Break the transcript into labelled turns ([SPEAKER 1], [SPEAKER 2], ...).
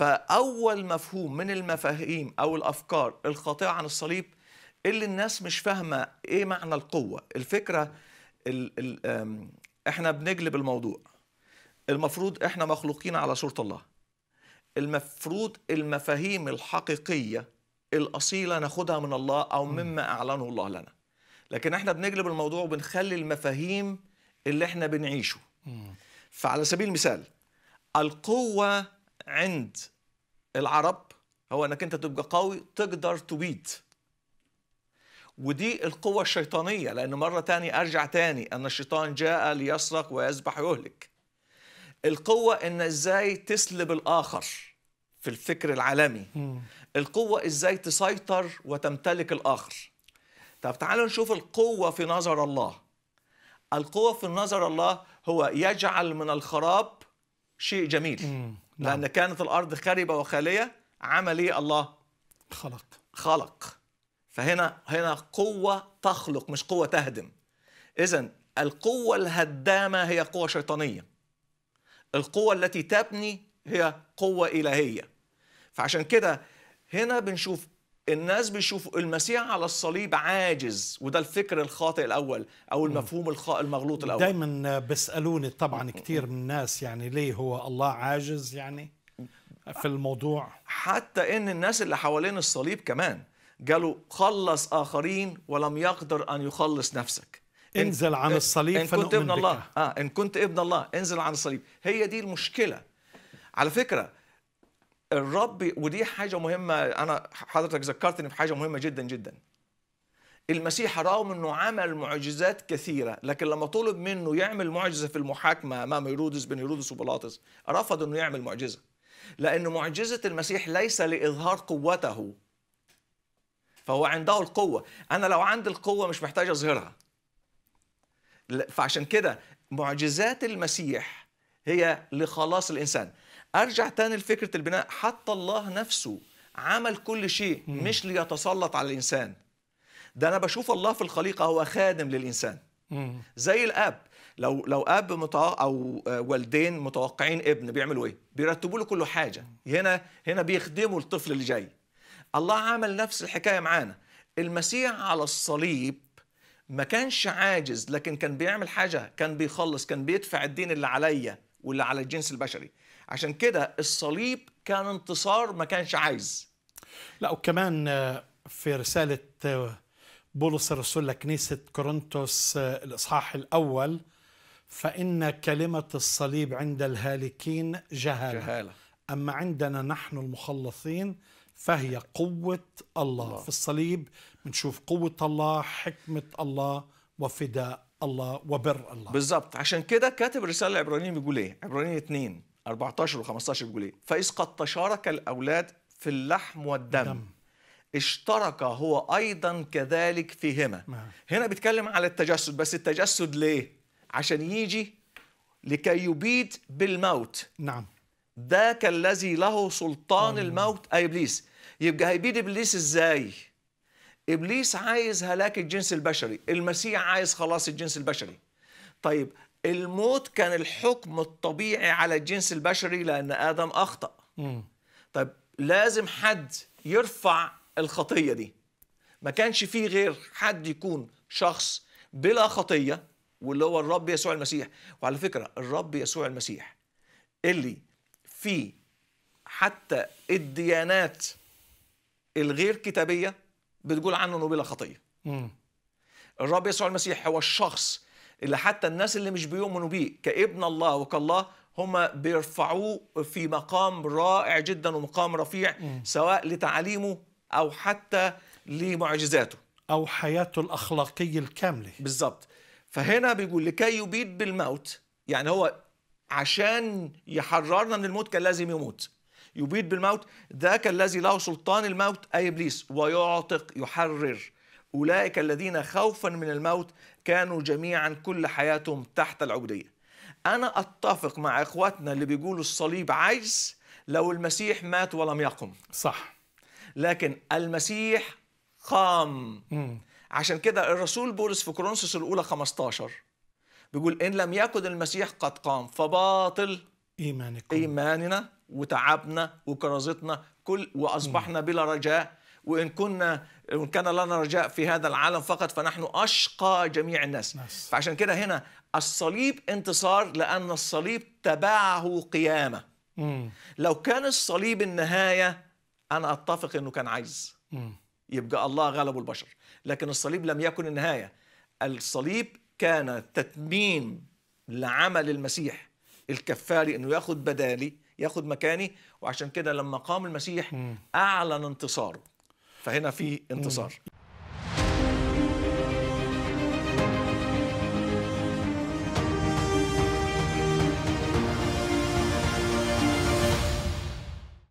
[SPEAKER 1] فاول مفهوم من المفاهيم او الافكار الخاطئه عن الصليب اللي الناس مش فاهمه ايه معنى القوه الفكره الـ الـ احنا بنجلب الموضوع المفروض احنا مخلوقين على صوره الله المفروض المفاهيم الحقيقيه الاصيله ناخدها من الله او مما اعلنه الله لنا لكن احنا بنجلب الموضوع وبنخلي المفاهيم اللي احنا بنعيشه فعلى سبيل المثال القوه عند العرب هو انك انت تبقى قوي تقدر تبيد ودي القوة الشيطانية لأن مرة تاني أرجع تاني أن الشيطان جاء ليسرق ويذبح ويهلك القوة إن إزاي تسلب الآخر في الفكر العالمي القوة إزاي تسيطر وتمتلك الآخر طب تعالوا نشوف القوة في نظر الله القوة في نظر الله هو يجعل من الخراب شيء جميل نعم. لأن كانت الأرض خربة وخالية عمل إيه الله؟ خلق خلق فهنا هنا قوة تخلق مش قوة تهدم إذا القوة الهدامة هي قوة شيطانية القوة التي تبني هي قوة إلهية فعشان كده هنا بنشوف الناس بيشوفوا المسيح على الصليب عاجز وده الفكر الخاطئ الاول او المفهوم المغلوط الاول دايما بيسالوني طبعا كثير من الناس يعني ليه هو الله عاجز يعني في الموضوع حتى ان الناس اللي حوالين الصليب كمان قالوا خلص اخرين ولم يقدر ان يخلص نفسك انزل عن الصليب إن كنت ابن الله اه ان كنت ابن الله انزل عن الصليب هي دي المشكله على فكره الرب ودي حاجه مهمه انا حضرتك ذكرتني في حاجه مهمه جدا جدا المسيح رغم انه عمل معجزات كثيره لكن لما طلب منه يعمل معجزه في المحاكمه امام هيرودس بن هيرودس وبيلاطس رفض انه يعمل معجزه لان معجزه المسيح ليس لاظهار قوته فهو عنده القوه انا لو عندي القوه مش محتاج اظهرها فعشان كده معجزات المسيح هي لخلاص الانسان ارجع تاني لفكره البناء حتى الله نفسه عمل كل شيء مش ليتسلط على الانسان ده انا بشوف الله في الخليقه هو خادم للانسان زي الاب لو لو اب متوق... او والدين متوقعين ابن بيعملوا ايه بيرتبوا له كل حاجه هنا هنا بيخدموا الطفل اللي جاي الله عمل نفس الحكايه معانا المسيح على الصليب ما كانش عاجز لكن كان بيعمل حاجه كان بيخلص كان بيدفع الدين اللي عليا واللي على الجنس البشري عشان كده الصليب كان انتصار ما كانش عايز لا وكمان آه، في رسالة آه، بولس الرسول لكنيسة كورنثوس آه، الإصحاح الأول فإن كلمة الصليب عند الهالكين جهالة, جهالة. أما عندنا نحن المخلصين فهي قوة الله, الله. في الصليب بنشوف قوة الله حكمة الله وفداء الله وبر الله بالظبط عشان كده كاتب الرساله العبرانيين بيقول ايه؟ عبرانيين 2 14 و15 بيقول ايه؟ فاذ قد تشارك الاولاد في اللحم والدم دم. اشترك هو ايضا كذلك فيهما ما. هنا بيتكلم على التجسد بس التجسد ليه؟ عشان يجي لكي يبيد بالموت نعم ذاك الذي له سلطان الموت اي ابليس يبقى هيبيد ابليس ازاي؟ ابليس عايز هلاك الجنس البشري المسيح عايز خلاص الجنس البشري طيب الموت كان الحكم الطبيعي على الجنس البشري لان ادم اخطا طيب لازم حد يرفع الخطيه دي ما كانش فيه غير حد يكون شخص بلا خطيه واللي هو الرب يسوع المسيح وعلى فكره الرب يسوع المسيح اللي في حتى الديانات الغير كتابيه بتقول عنه انه بلا خطيه الرب يسوع المسيح هو الشخص اللي حتى الناس اللي مش بيؤمنوا به كابن الله وكالله هم بيرفعوه في مقام رائع جدا ومقام رفيع سواء لتعاليمه او حتى لمعجزاته او حياته الاخلاقيه الكامله بالظبط فهنا بيقول لكي يبيد بالموت يعني هو عشان يحررنا من الموت كان لازم يموت يبيد بالموت ذاك الذي له سلطان الموت أي إبليس ويعتق يحرر أولئك الذين خوفا من الموت كانوا جميعا كل حياتهم تحت العبودية أنا أتفق مع إخواتنا اللي بيقولوا الصليب عجز لو المسيح مات ولم يقم صح لكن المسيح قام عشان كده الرسول بولس في كورنثوس الأولى 15 بيقول إن لم يكن المسيح قد قام فباطل إيمانكم إيماننا وتعبنا وكرازتنا كل واصبحنا بلا رجاء وان كنا وان كان لنا رجاء في هذا العالم فقط فنحن اشقى جميع الناس فعشان كده هنا الصليب انتصار لان الصليب تبعه قيامه لو كان الصليب النهايه انا اتفق انه كان عجز يبقى الله غلب البشر لكن الصليب لم يكن النهايه الصليب كان تتميم لعمل المسيح الكفاري انه ياخذ بدالي ياخد مكاني وعشان كده لما قام المسيح أعلن انتصاره فهنا في انتصار